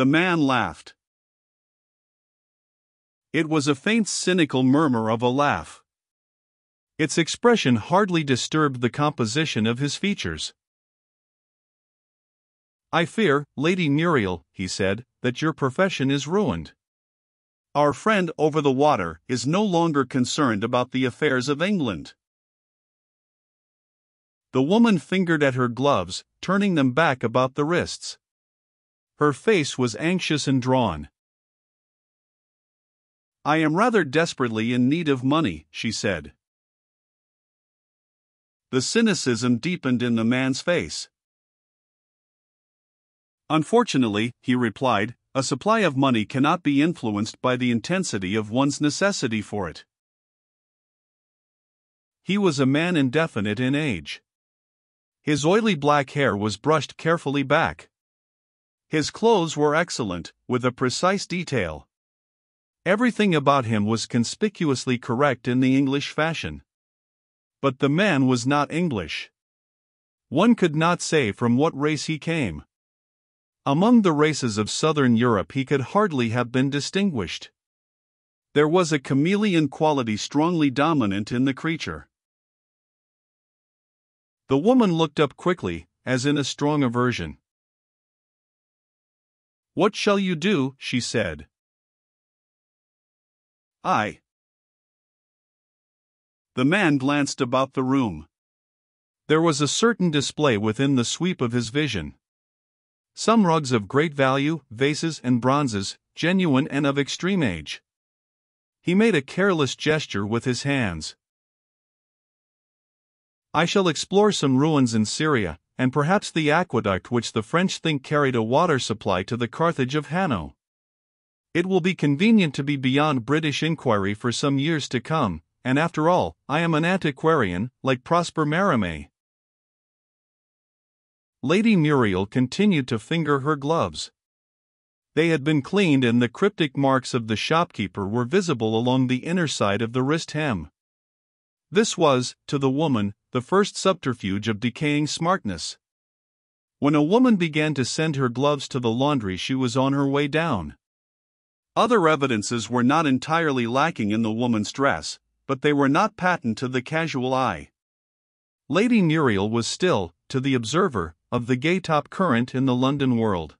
The man laughed. It was a faint cynical murmur of a laugh. Its expression hardly disturbed the composition of his features. I fear, Lady Muriel, he said, that your profession is ruined. Our friend over the water is no longer concerned about the affairs of England. The woman fingered at her gloves, turning them back about the wrists. Her face was anxious and drawn. I am rather desperately in need of money, she said. The cynicism deepened in the man's face. Unfortunately, he replied, a supply of money cannot be influenced by the intensity of one's necessity for it. He was a man indefinite in age. His oily black hair was brushed carefully back. His clothes were excellent, with a precise detail. Everything about him was conspicuously correct in the English fashion. But the man was not English. One could not say from what race he came. Among the races of southern Europe, he could hardly have been distinguished. There was a chameleon quality strongly dominant in the creature. The woman looked up quickly, as in a strong aversion. What shall you do? she said. I. The man glanced about the room. There was a certain display within the sweep of his vision. Some rugs of great value, vases and bronzes, genuine and of extreme age. He made a careless gesture with his hands. I shall explore some ruins in Syria, and perhaps the aqueduct which the French think carried a water supply to the Carthage of Hanno. It will be convenient to be beyond British inquiry for some years to come, and after all, I am an antiquarian, like Prosper Merimée. Lady Muriel continued to finger her gloves. They had been cleaned and the cryptic marks of the shopkeeper were visible along the inner side of the wrist hem. This was, to the woman, the first subterfuge of decaying smartness. When a woman began to send her gloves to the laundry, she was on her way down. Other evidences were not entirely lacking in the woman's dress, but they were not patent to the casual eye. Lady Muriel was still, to the observer, of the gay top current in the London world.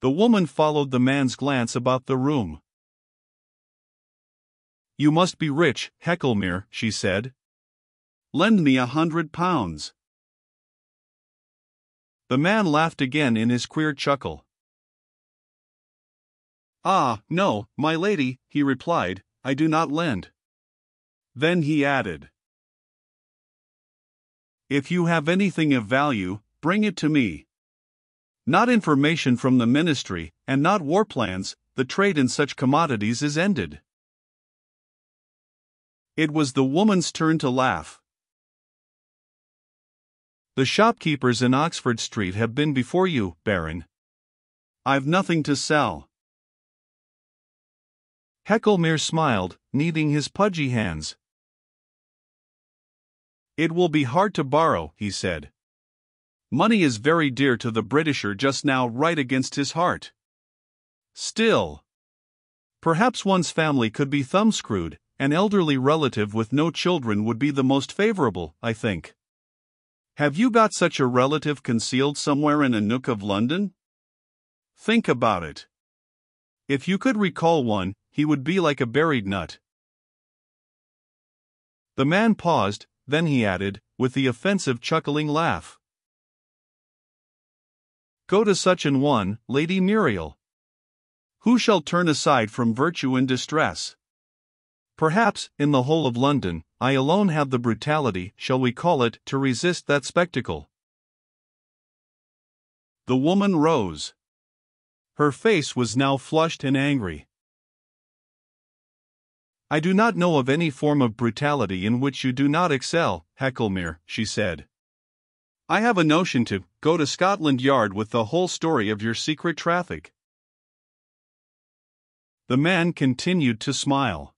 The woman followed the man's glance about the room. You must be rich, Hecklemere," she said. Lend me a hundred pounds. The man laughed again in his queer chuckle. Ah, no, my lady, he replied, I do not lend. Then he added, If you have anything of value, bring it to me. Not information from the ministry, and not war plans, the trade in such commodities is ended. It was the woman's turn to laugh. The shopkeepers in Oxford Street have been before you, Baron. I've nothing to sell. Hecklemere smiled, kneading his pudgy hands. It will be hard to borrow, he said. Money is very dear to the Britisher just now, right against his heart. Still, perhaps one's family could be thumbscrewed, an elderly relative with no children would be the most favorable, I think. Have you got such a relative concealed somewhere in a nook of London? Think about it. If you could recall one, he would be like a buried nut. The man paused, then he added, with the offensive chuckling laugh. Go to such an one, Lady Muriel. Who shall turn aside from virtue in distress? Perhaps, in the whole of London, I alone have the brutality, shall we call it, to resist that spectacle. The woman rose. Her face was now flushed and angry. I do not know of any form of brutality in which you do not excel, Hecklemere," she said. I have a notion to go to Scotland Yard with the whole story of your secret traffic. The man continued to smile.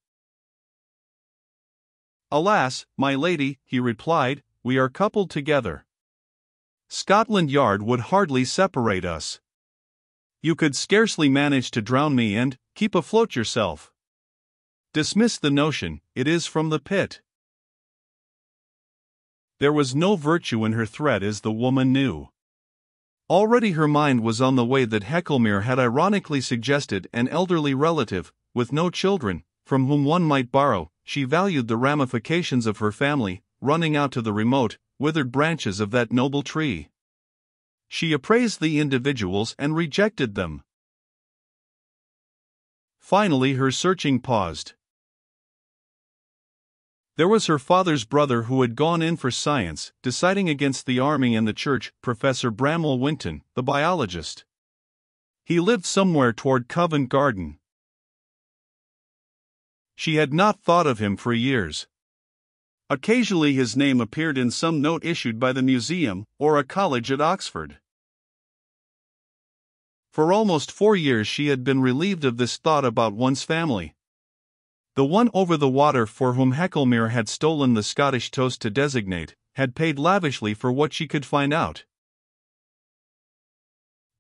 Alas, my lady, he replied, we are coupled together. Scotland Yard would hardly separate us. You could scarcely manage to drown me and keep afloat yourself. Dismiss the notion, it is from the pit. There was no virtue in her threat, as the woman knew. Already her mind was on the way that Hecklemere had ironically suggested an elderly relative, with no children, from whom one might borrow, she valued the ramifications of her family, running out to the remote, withered branches of that noble tree. She appraised the individuals and rejected them. Finally, her searching paused. There was her father's brother who had gone in for science, deciding against the army and the church, Professor Bramwell Winton, the biologist. He lived somewhere toward Covent Garden, she had not thought of him for years. Occasionally his name appeared in some note issued by the museum or a college at Oxford. For almost four years she had been relieved of this thought about one's family. The one over the water for whom Hecklemere had stolen the Scottish toast to designate, had paid lavishly for what she could find out.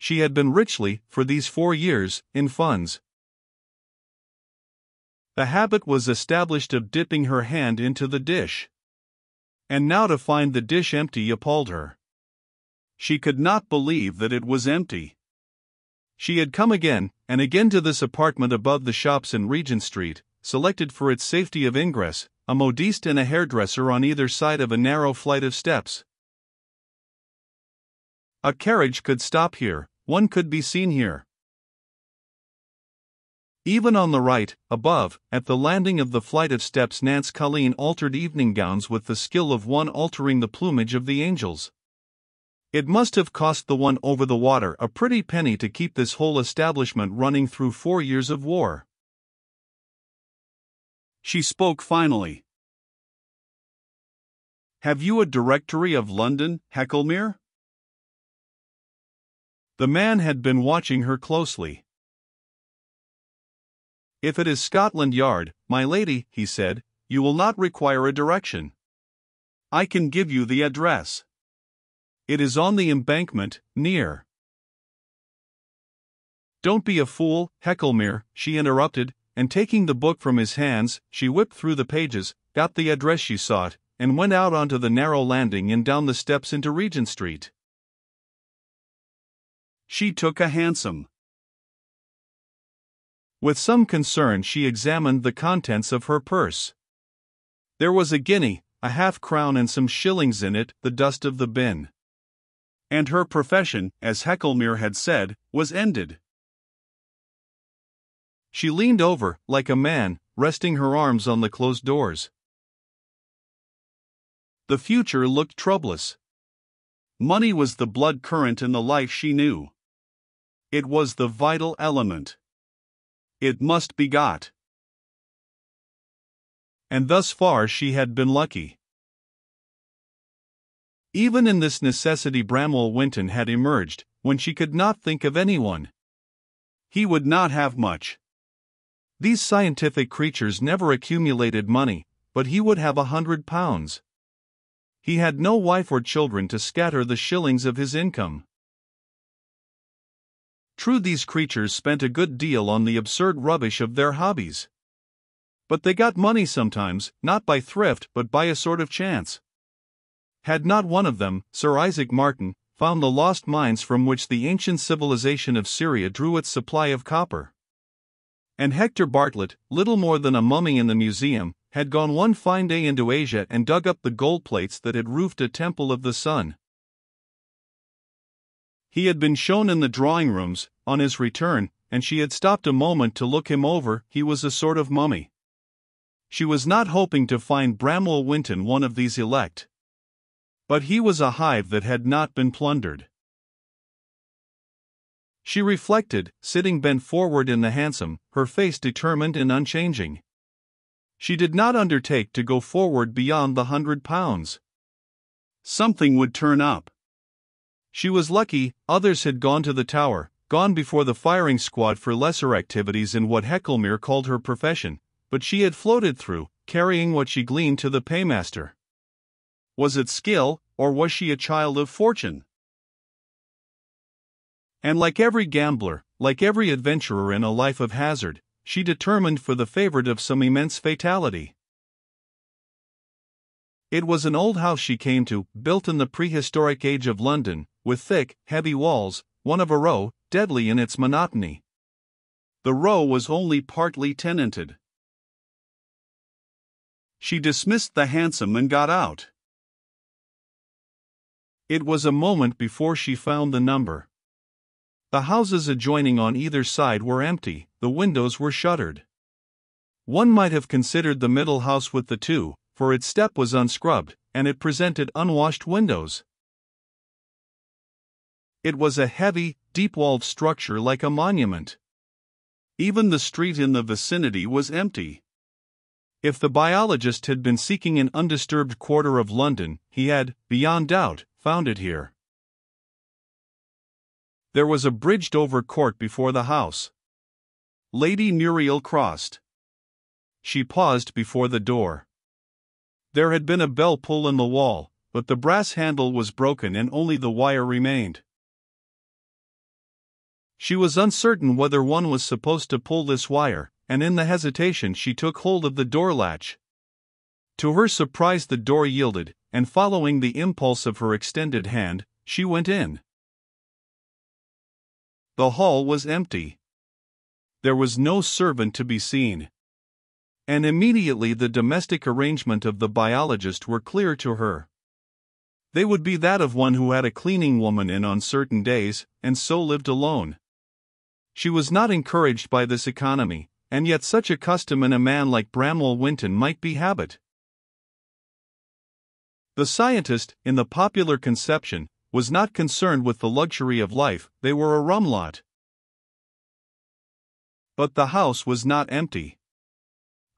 She had been richly, for these four years, in funds, the habit was established of dipping her hand into the dish. And now to find the dish empty appalled her. She could not believe that it was empty. She had come again, and again to this apartment above the shops in Regent Street, selected for its safety of ingress, a modiste and a hairdresser on either side of a narrow flight of steps. A carriage could stop here, one could be seen here. Even on the right, above, at the landing of the flight of steps, Nance Colleen altered evening gowns with the skill of one altering the plumage of the angels. It must have cost the one over the water a pretty penny to keep this whole establishment running through four years of war. She spoke finally. Have you a directory of London, Hecklemere? The man had been watching her closely. If it is Scotland Yard, my lady, he said, you will not require a direction. I can give you the address. It is on the embankment, near. Don't be a fool, Hecklemere," she interrupted, and taking the book from his hands, she whipped through the pages, got the address she sought, and went out onto the narrow landing and down the steps into Regent Street. She took a hansom. With some concern, she examined the contents of her purse. There was a guinea, a half crown, and some shillings in it, the dust of the bin. And her profession, as Hecklemere had said, was ended. She leaned over, like a man, resting her arms on the closed doors. The future looked troublous. Money was the blood current in the life she knew. It was the vital element. It must be got. And thus far she had been lucky. Even in this necessity Bramwell Winton had emerged, when she could not think of anyone. He would not have much. These scientific creatures never accumulated money, but he would have a hundred pounds. He had no wife or children to scatter the shillings of his income. True, these creatures spent a good deal on the absurd rubbish of their hobbies. But they got money sometimes, not by thrift, but by a sort of chance. Had not one of them, Sir Isaac Martin, found the lost mines from which the ancient civilization of Syria drew its supply of copper? And Hector Bartlett, little more than a mummy in the museum, had gone one fine day into Asia and dug up the gold plates that had roofed a temple of the sun. He had been shown in the drawing rooms, on his return, and she had stopped a moment to look him over, he was a sort of mummy. She was not hoping to find Bramwell Winton one of these elect. But he was a hive that had not been plundered. She reflected, sitting bent forward in the hansom, her face determined and unchanging. She did not undertake to go forward beyond the hundred pounds. Something would turn up. She was lucky, others had gone to the tower, gone before the firing squad for lesser activities in what Heckelmere called her profession, but she had floated through, carrying what she gleaned to the paymaster. Was it skill, or was she a child of fortune? And like every gambler, like every adventurer in a life of hazard, she determined for the favorite of some immense fatality. It was an old house she came to, built in the prehistoric age of London, with thick, heavy walls, one of a row, deadly in its monotony. The row was only partly tenanted. She dismissed the hansom and got out. It was a moment before she found the number. The houses adjoining on either side were empty, the windows were shuttered. One might have considered the middle house with the two, for its step was unscrubbed, and it presented unwashed windows. It was a heavy, deep-walled structure like a monument. Even the street in the vicinity was empty. If the biologist had been seeking an undisturbed quarter of London, he had, beyond doubt, found it here. There was a bridged-over court before the house. Lady Muriel crossed. She paused before the door. There had been a bell pull in the wall, but the brass handle was broken and only the wire remained. She was uncertain whether one was supposed to pull this wire, and in the hesitation she took hold of the door latch. To her surprise, the door yielded, and following the impulse of her extended hand, she went in. The hall was empty. There was no servant to be seen and immediately the domestic arrangement of the biologist were clear to her. They would be that of one who had a cleaning woman in on certain days, and so lived alone. She was not encouraged by this economy, and yet such a custom in a man like Bramwell Winton might be habit. The scientist, in the popular conception, was not concerned with the luxury of life, they were a rum lot. But the house was not empty.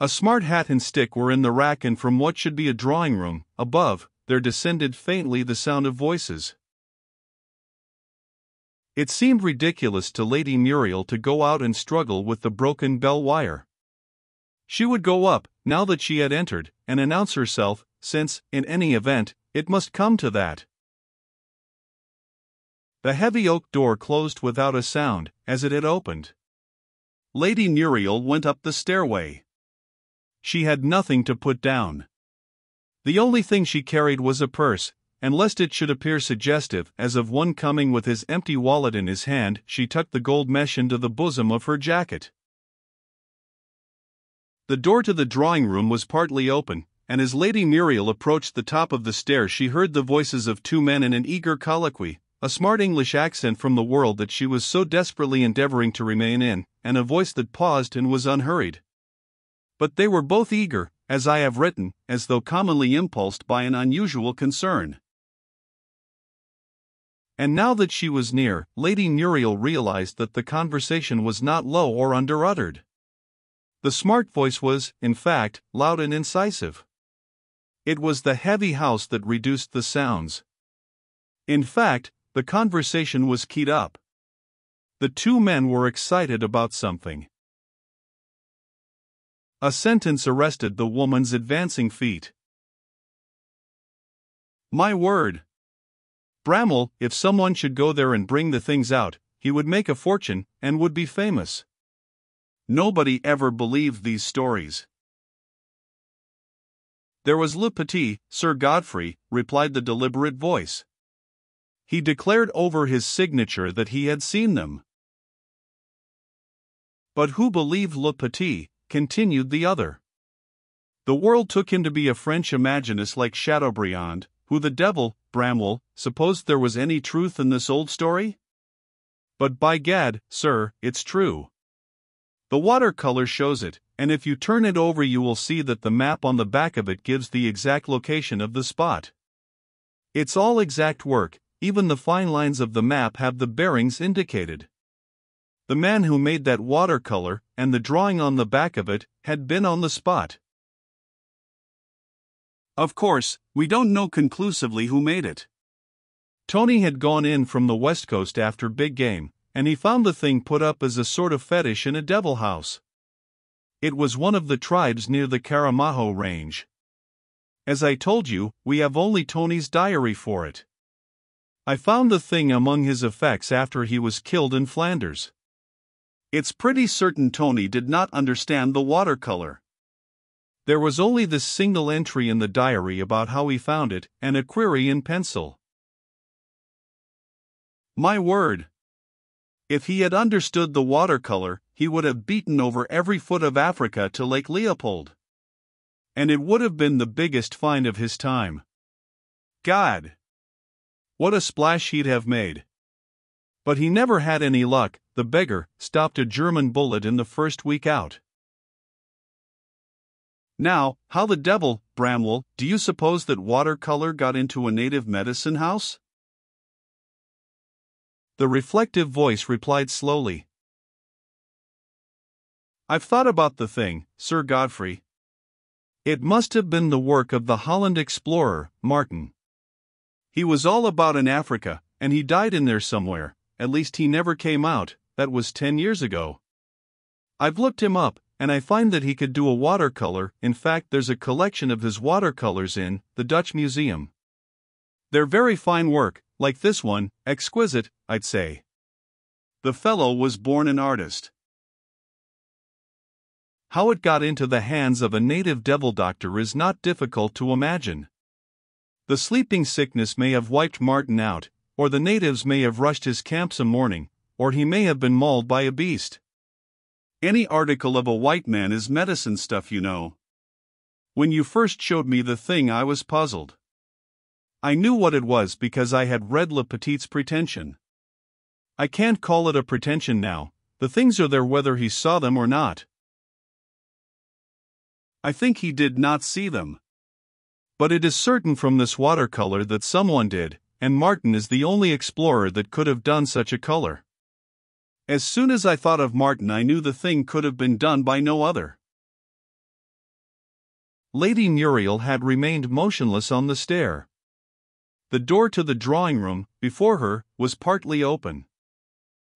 A smart hat and stick were in the rack, and from what should be a drawing room, above, there descended faintly the sound of voices. It seemed ridiculous to Lady Muriel to go out and struggle with the broken bell wire. She would go up, now that she had entered, and announce herself, since, in any event, it must come to that. The heavy oak door closed without a sound, as it had opened. Lady Muriel went up the stairway. She had nothing to put down. The only thing she carried was a purse, and lest it should appear suggestive as of one coming with his empty wallet in his hand, she tucked the gold mesh into the bosom of her jacket. The door to the drawing room was partly open, and as Lady Muriel approached the top of the stairs, she heard the voices of two men in an eager colloquy, a smart English accent from the world that she was so desperately endeavoring to remain in, and a voice that paused and was unhurried. But they were both eager, as I have written, as though commonly impulsed by an unusual concern. And now that she was near, Lady Muriel realized that the conversation was not low or under uttered. The smart voice was, in fact, loud and incisive. It was the heavy house that reduced the sounds. In fact, the conversation was keyed up. The two men were excited about something. A sentence arrested the woman's advancing feet. My word! Bramwell, if someone should go there and bring the things out, he would make a fortune and would be famous. Nobody ever believed these stories. There was Le Petit, Sir Godfrey, replied the deliberate voice. He declared over his signature that he had seen them. But who believed Le Petit, continued the other. The world took him to be a French imaginist like Chateaubriand, who the devil, Bramwell, supposed there was any truth in this old story? But by gad, sir, it's true. The watercolor shows it, and if you turn it over, you will see that the map on the back of it gives the exact location of the spot. It's all exact work, even the fine lines of the map have the bearings indicated. The man who made that watercolor, and the drawing on the back of it had been on the spot. Of course, we don't know conclusively who made it. Tony had gone in from the West Coast after big game, and he found the thing put up as a sort of fetish in a devil house. It was one of the tribes near the Caramajo Range. As I told you, we have only Tony's diary for it. I found the thing among his effects after he was killed in Flanders. It's pretty certain Tony did not understand the watercolor. There was only this single entry in the diary about how he found it and a query in pencil. My word! If he had understood the watercolor, he would have beaten over every foot of Africa to Lake Leopold. And it would have been the biggest find of his time. God! What a splash he'd have made! But he never had any luck, the beggar stopped a German bullet in the first week out. Now, how the devil, Bramwell, do you suppose that watercolor got into a native medicine house? The reflective voice replied slowly. I've thought about the thing, Sir Godfrey. It must have been the work of the Holland explorer, Martin. He was all about in Africa, and he died in there somewhere, at least he never came out, that was 10 years ago. I've looked him up, and I find that he could do a watercolor, in fact, there's a collection of his watercolors in the Dutch Museum. They're very fine work, like this one, exquisite, I'd say. The fellow was born an artist. How it got into the hands of a native devil doctor is not difficult to imagine. The sleeping sickness may have wiped Martin out, or the natives may have rushed his camp some morning, or he may have been mauled by a beast. Any article of a white man is medicine stuff, you know. When you first showed me the thing, I was puzzled. I knew what it was because I had read Le Petit's pretension. I can't call it a pretension now, the things are there whether he saw them or not. I think he did not see them. But it is certain from this watercolor that someone did, and Martin is the only explorer that could have done such a color. As soon as I thought of Martin, I knew the thing could have been done by no other. Lady Muriel had remained motionless on the stair. The door to the drawing room, before her, was partly open.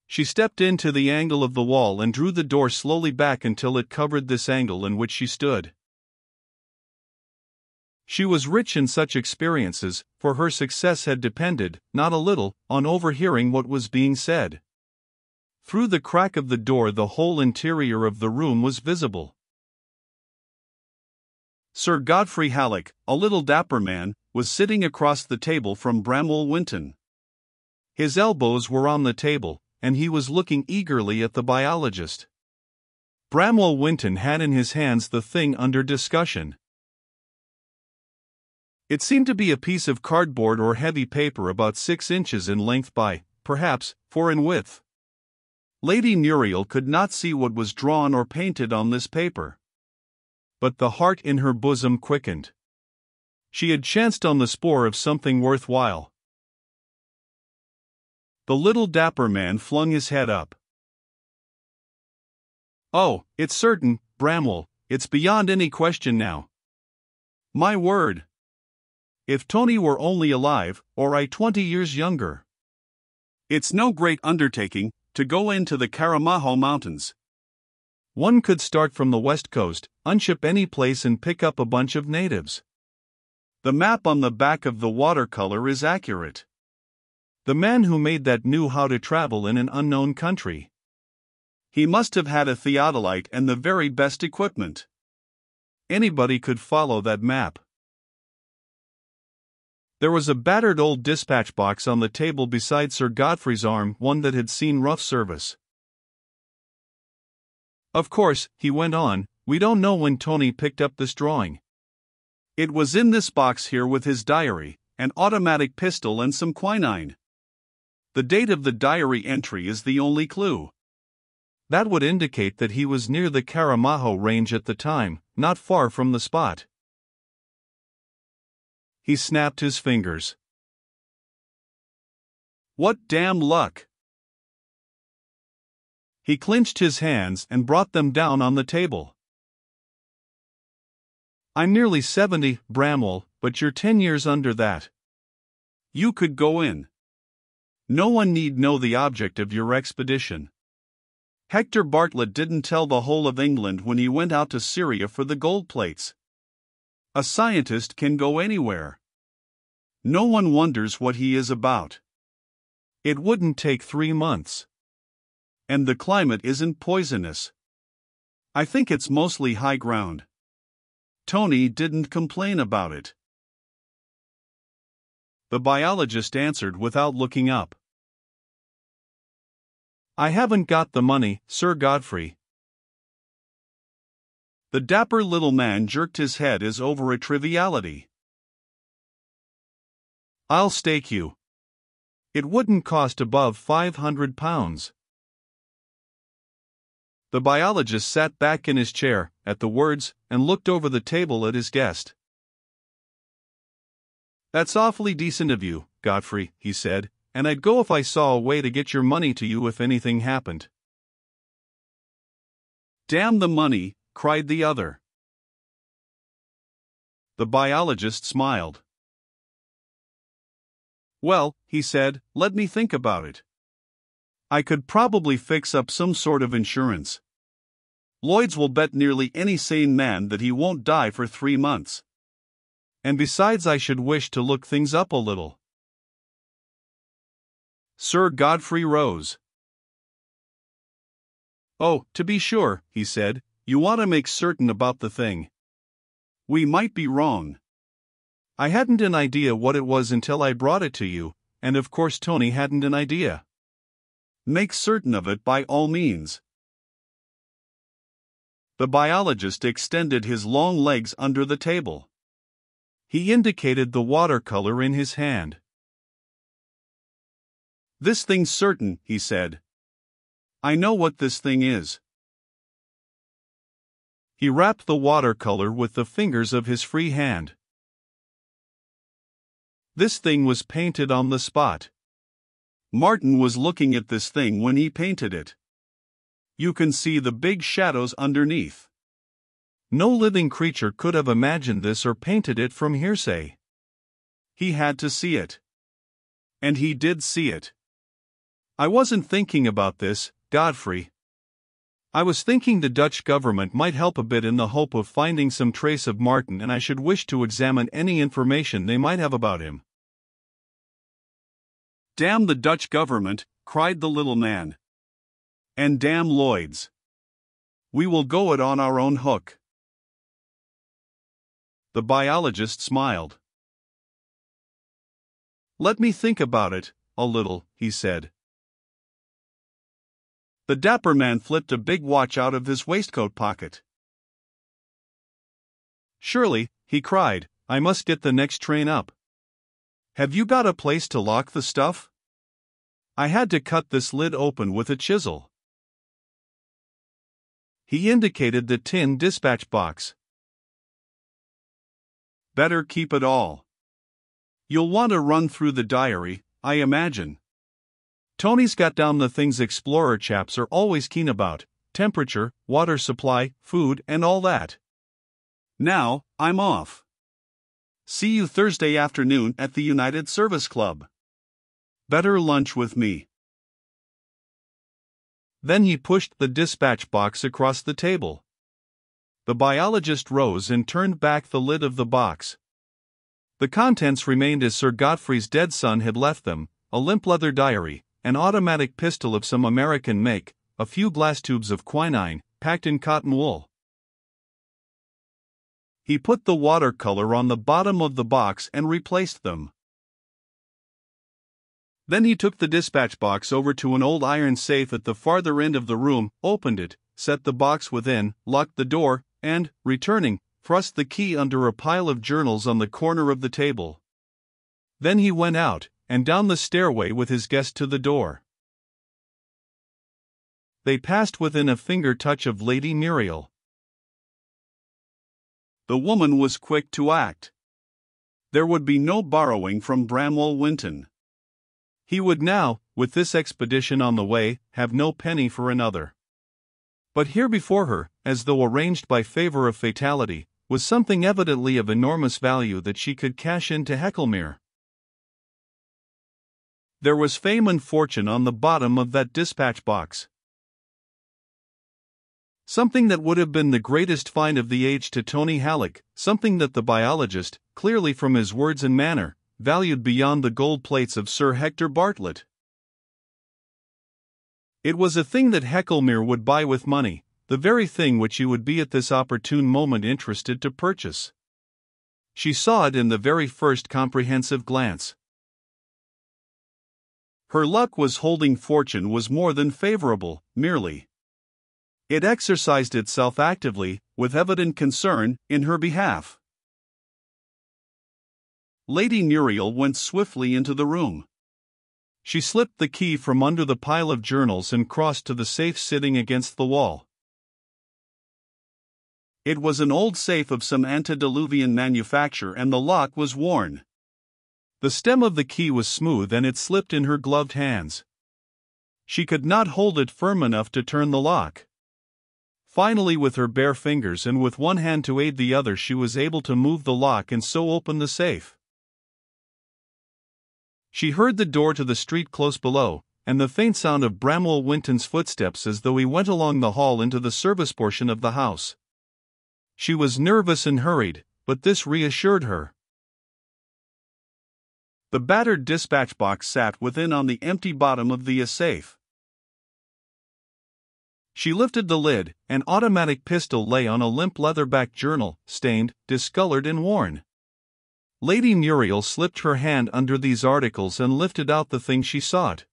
She stepped into the angle of the wall and drew the door slowly back until it covered this angle in which she stood. She was rich in such experiences, for her success had depended, not a little, on overhearing what was being said. Through the crack of the door, the whole interior of the room was visible. Sir Godfrey Halleck, a little dapper man, was sitting across the table from Bramwell Winton. His elbows were on the table, and he was looking eagerly at the biologist. Bramwell Winton had in his hands the thing under discussion. It seemed to be a piece of cardboard or heavy paper about six inches in length by, perhaps, four in width. Lady Muriel could not see what was drawn or painted on this paper. But the heart in her bosom quickened. She had chanced on the spoor of something worthwhile. The little dapper man flung his head up. Oh, it's certain, Bramwell, it's beyond any question now. My word, if Tony were only alive, or I 20 years younger. It's no great undertaking to go into the Caramajo Mountains. One could start from the west coast, unship any place, and pick up a bunch of natives. The map on the back of the watercolor is accurate. The man who made that knew how to travel in an unknown country. He must have had a theodolite and the very best equipment. Anybody could follow that map. There was a battered old dispatch box on the table beside Sir Godfrey's arm, one that had seen rough service. Of course, he went on, we don't know when Tony picked up this drawing. It was in this box here with his diary, an automatic pistol, and some quinine. The date of the diary entry is the only clue. That would indicate that he was near the Caramajo range at the time, not far from the spot. He snapped his fingers. What damn luck! He clenched his hands and brought them down on the table. I'm nearly 70, Bramwell, but you're 10 years under that. You could go in. No one need know the object of your expedition. Hector Bartlett didn't tell the whole of England when he went out to Syria for the gold plates. A scientist can go anywhere. No one wonders what he is about. It wouldn't take three months. And the climate isn't poisonous. I think it's mostly high ground. Tony didn't complain about it. The biologist answered without looking up. I haven't got the money, Sir Godfrey. The dapper little man jerked his head as over a triviality. I'll stake you. It wouldn't cost above five hundred pounds. The biologist sat back in his chair, at the words, and looked over the table at his guest. That's awfully decent of you, Godfrey, he said, and I'd go if I saw a way to get your money to you if anything happened. Damn the money, cried the other. The biologist smiled. Well, he said, let me think about it. I could probably fix up some sort of insurance. Lloyd's will bet nearly any sane man that he won't die for three months. And besides, I should wish to look things up a little. Sir Godfrey rose. Oh, to be sure, he said, you ought to make certain about the thing. We might be wrong. I hadn't an idea what it was until I brought it to you, and of course Tony hadn't an idea. Make certain of it by all means. The biologist extended his long legs under the table. He indicated the watercolor in his hand. This thing's certain, he said. I know what this thing is. He wrapped the watercolor with the fingers of his free hand. This thing was painted on the spot. Martin was looking at this thing when he painted it. You can see the big shadows underneath. No living creature could have imagined this or painted it from hearsay. He had to see it. And he did see it. I wasn't thinking about this, Godfrey, I was thinking the Dutch government might help a bit in the hope of finding some trace of Martin, and I should wish to examine any information they might have about him. Damn the Dutch government, cried the little man. And damn Lloyd's. We will go it on our own hook. The biologist smiled. Let me think about it, a little, he said. The dapper man flipped a big watch out of his waistcoat pocket. Surely, he cried, I must get the next train up. Have you got a place to lock the stuff? I had to cut this lid open with a chisel. He indicated the tin dispatch box. Better keep it all. You'll want to run through the diary, I imagine. Tony's got down the things explorer chaps are always keen about temperature, water supply, food, and all that. Now, I'm off. See you Thursday afternoon at the United Service Club. Better lunch with me. Then he pushed the dispatch box across the table. The biologist rose and turned back the lid of the box. The contents remained as Sir Godfrey's dead son had left them a limp leather diary, an automatic pistol of some American make, a few glass tubes of quinine, packed in cotton wool. He put the watercolor on the bottom of the box and replaced them. Then he took the dispatch box over to an old iron safe at the farther end of the room, opened it, set the box within, locked the door, and, returning, thrust the key under a pile of journals on the corner of the table. Then he went out, and down the stairway with his guest to the door. They passed within a finger touch of Lady Muriel. The woman was quick to act. There would be no borrowing from Bramwell Winton. He would now, with this expedition on the way, have no penny for another. But here before her, as though arranged by favor of fatality, was something evidently of enormous value that she could cash into Hecklemere. There was fame and fortune on the bottom of that dispatch box. Something that would have been the greatest find of the age to Tony Halleck, something that the biologist, clearly from his words and manner, valued beyond the gold plates of Sir Hector Bartlett. It was a thing that Hecklemere would buy with money, the very thing which you would be at this opportune moment interested to purchase. She saw it in the very first comprehensive glance. Her luck was holding fortune was more than favorable, merely. It exercised itself actively, with evident concern, in her behalf. Lady Muriel went swiftly into the room. She slipped the key from under the pile of journals and crossed to the safe sitting against the wall. It was an old safe of some antediluvian manufacture and the lock was worn. The stem of the key was smooth and it slipped in her gloved hands. She could not hold it firm enough to turn the lock. Finally, with her bare fingers and with one hand to aid the other, she was able to move the lock and so open the safe. She heard the door to the street close below, and the faint sound of Bramwell Winton's footsteps as though he went along the hall into the service portion of the house. She was nervous and hurried, but this reassured her. The battered dispatch box sat within on the empty bottom of the safe. She lifted the lid, an automatic pistol lay on a limp leatherback journal, stained, discolored, and worn. Lady Muriel slipped her hand under these articles and lifted out the thing she sought.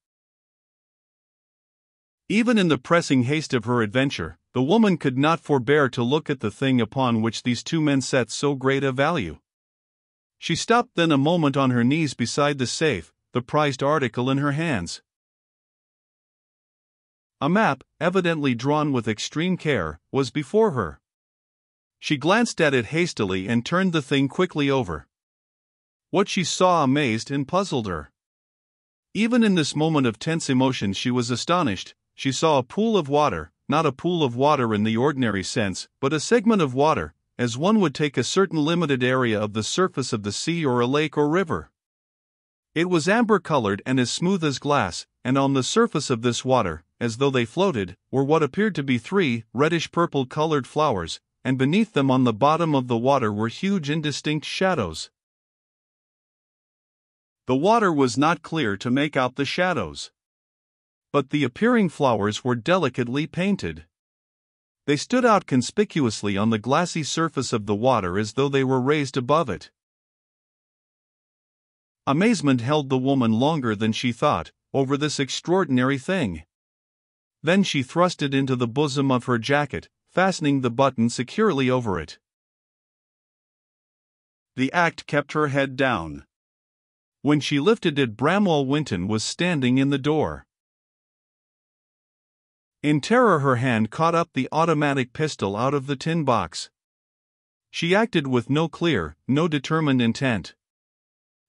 Even in the pressing haste of her adventure, the woman could not forbear to look at the thing upon which these two men set so great a value. She stopped then a moment on her knees beside the safe, the prized article in her hands. A map, evidently drawn with extreme care, was before her. She glanced at it hastily and turned the thing quickly over. What she saw amazed and puzzled her. Even in this moment of tense emotion, she was astonished. She saw a pool of water, not a pool of water in the ordinary sense, but a segment of water, as one would take a certain limited area of the surface of the sea or a lake or river. It was amber colored and as smooth as glass, and on the surface of this water, as though they floated, were what appeared to be three reddish purple colored flowers, and beneath them on the bottom of the water were huge indistinct shadows. The water was not clear to make out the shadows. But the appearing flowers were delicately painted. They stood out conspicuously on the glassy surface of the water as though they were raised above it. Amazement held the woman longer than she thought over this extraordinary thing. Then she thrust it into the bosom of her jacket, fastening the button securely over it. The act kept her head down. When she lifted it, Bramwell Winton was standing in the door. In terror, her hand caught up the automatic pistol out of the tin box. She acted with no clear, no determined intent.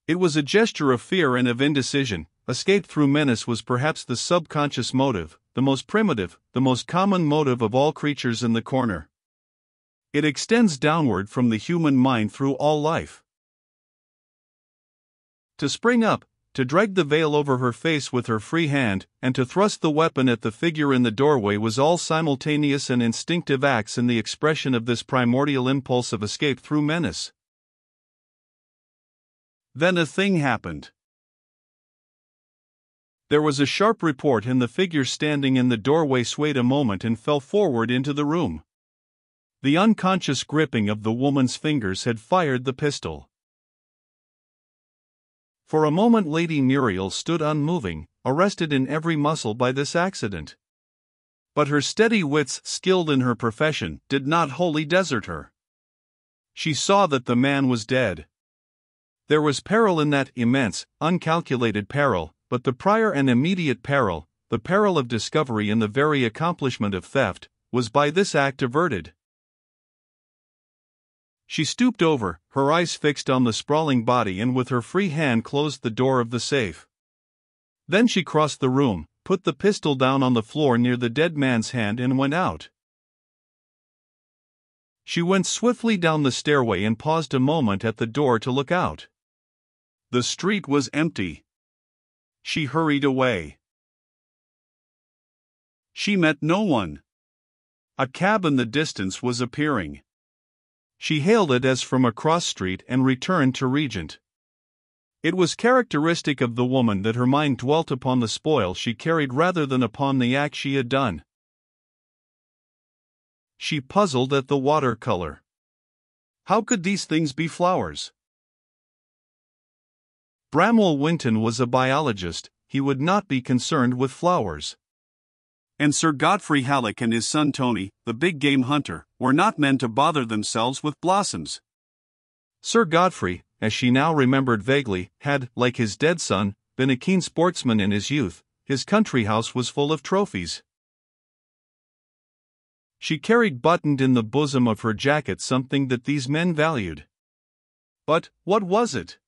It was a gesture of fear and of indecision. Escape through menace was perhaps the subconscious motive, the most primitive, the most common motive of all creatures in the corner. It extends downward from the human mind through all life. To spring up, to drag the veil over her face with her free hand, and to thrust the weapon at the figure in the doorway was all simultaneous and instinctive acts in the expression of this primordial impulse of escape through menace. Then a thing happened. There was a sharp report, and the figure standing in the doorway swayed a moment and fell forward into the room. The unconscious gripping of the woman's fingers had fired the pistol. For a moment, Lady Muriel stood unmoving, arrested in every muscle by this accident. But her steady wits, skilled in her profession, did not wholly desert her. She saw that the man was dead. There was peril in that immense, uncalculated peril, but the prior and immediate peril, the peril of discovery in the very accomplishment of theft, was by this act averted. She stooped over, her eyes fixed on the sprawling body, and with her free hand closed the door of the safe. Then she crossed the room, put the pistol down on the floor near the dead man's hand, and went out. She went swiftly down the stairway and paused a moment at the door to look out. The street was empty. She hurried away. She met no one. A cab in the distance was appearing. She hailed it as from a cross street and returned to Regent. It was characteristic of the woman that her mind dwelt upon the spoil she carried rather than upon the act she had done. She puzzled at the watercolor. How could these things be flowers? Bramwell Winton was a biologist, he would not be concerned with flowers and Sir Godfrey Halleck and his son Tony, the big game hunter, were not men to bother themselves with blossoms. Sir Godfrey, as she now remembered vaguely, had, like his dead son, been a keen sportsman in his youth, his country house was full of trophies. She carried buttoned in the bosom of her jacket something that these men valued. But what was it?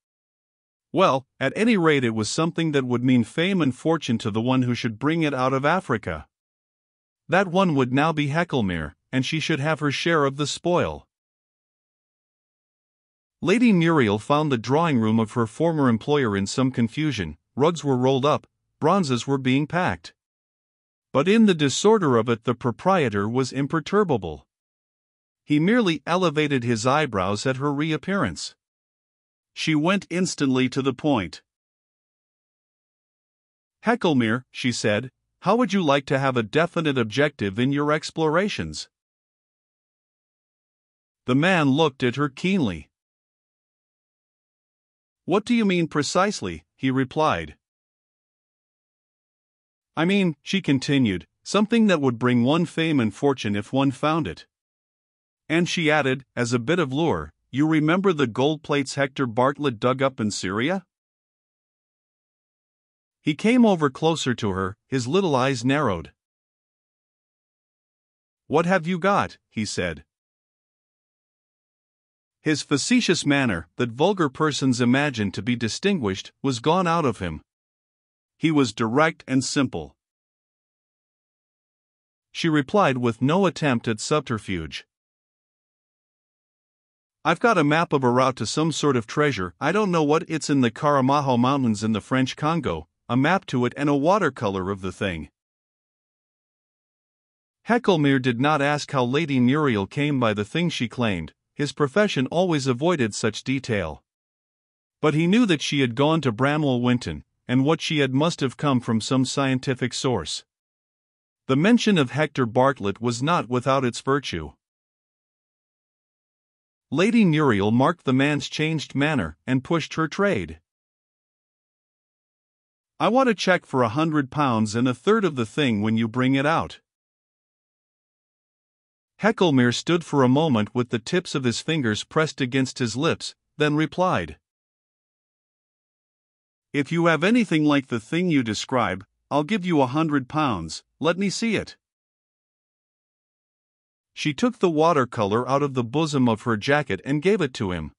Well, at any rate, it was something that would mean fame and fortune to the one who should bring it out of Africa. That one would now be Hecklemere, and she should have her share of the spoil. Lady Muriel found the drawing room of her former employer in some confusion, rugs were rolled up, bronzes were being packed. But in the disorder of it, the proprietor was imperturbable. He merely elevated his eyebrows at her reappearance. She went instantly to the point. Hecklemere, she said, how would you like to have a definite objective in your explorations? The man looked at her keenly. What do you mean precisely? he replied. I mean, she continued, something that would bring one fame and fortune if one found it. And she added, as a bit of lure, you remember the gold plates Hector Bartlett dug up in Syria? He came over closer to her, his little eyes narrowed. What have you got? he said. His facetious manner, that vulgar persons imagine to be distinguished, was gone out of him. He was direct and simple. She replied with no attempt at subterfuge. I've got a map of a route to some sort of treasure, I don't know what it's in the Karamaho Mountains in the French Congo, a map to it and a watercolor of the thing. Heckelmere did not ask how Lady Muriel came by the thing she claimed, his profession always avoided such detail. But he knew that she had gone to Bramwell Winton, and what she had must have come from some scientific source. The mention of Hector Bartlett was not without its virtue. Lady Muriel marked the man's changed manner and pushed her trade. I want a check for a hundred pounds and a third of the thing when you bring it out. Hecklemere stood for a moment with the tips of his fingers pressed against his lips, then replied. If you have anything like the thing you describe, I'll give you a hundred pounds, let me see it. She took the watercolor out of the bosom of her jacket and gave it to him.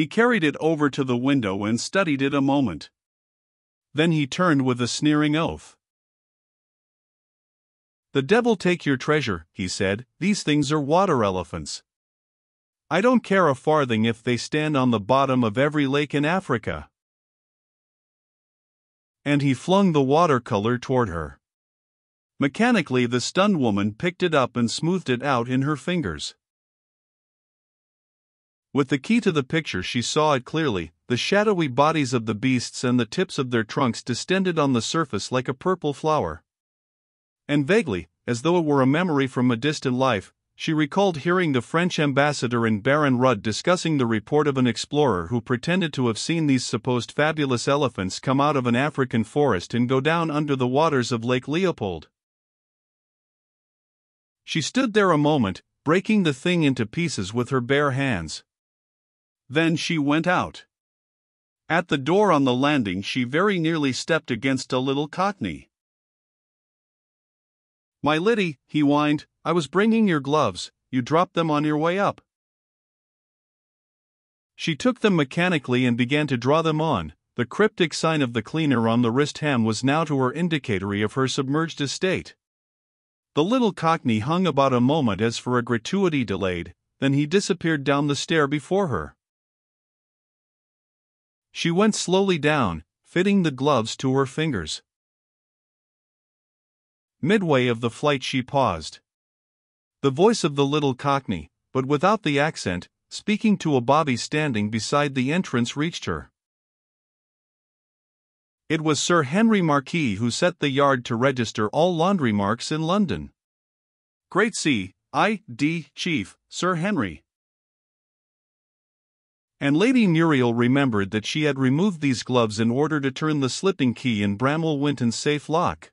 He carried it over to the window and studied it a moment. Then he turned with a sneering oath. The devil take your treasure, he said, these things are water elephants. I don't care a farthing if they stand on the bottom of every lake in Africa. And he flung the watercolor toward her. Mechanically, the stunned woman picked it up and smoothed it out in her fingers. With the key to the picture, she saw it clearly the shadowy bodies of the beasts and the tips of their trunks distended on the surface like a purple flower. And vaguely, as though it were a memory from a distant life, she recalled hearing the French ambassador and Baron Rudd discussing the report of an explorer who pretended to have seen these supposed fabulous elephants come out of an African forest and go down under the waters of Lake Leopold. She stood there a moment, breaking the thing into pieces with her bare hands. Then she went out. At the door on the landing, she very nearly stepped against a little cockney. My Liddy, he whined, I was bringing your gloves, you dropped them on your way up. She took them mechanically and began to draw them on. The cryptic sign of the cleaner on the wrist ham was now to her indicatory of her submerged estate. The little cockney hung about a moment as for a gratuity delayed, then he disappeared down the stair before her. She went slowly down, fitting the gloves to her fingers. Midway of the flight, she paused. The voice of the little cockney, but without the accent, speaking to a bobby standing beside the entrance, reached her. It was Sir Henry Marquis who set the yard to register all laundry marks in London. Great C. I. D. Chief, Sir Henry. And Lady Muriel remembered that she had removed these gloves in order to turn the slipping key in Bramwell Winton's safe lock.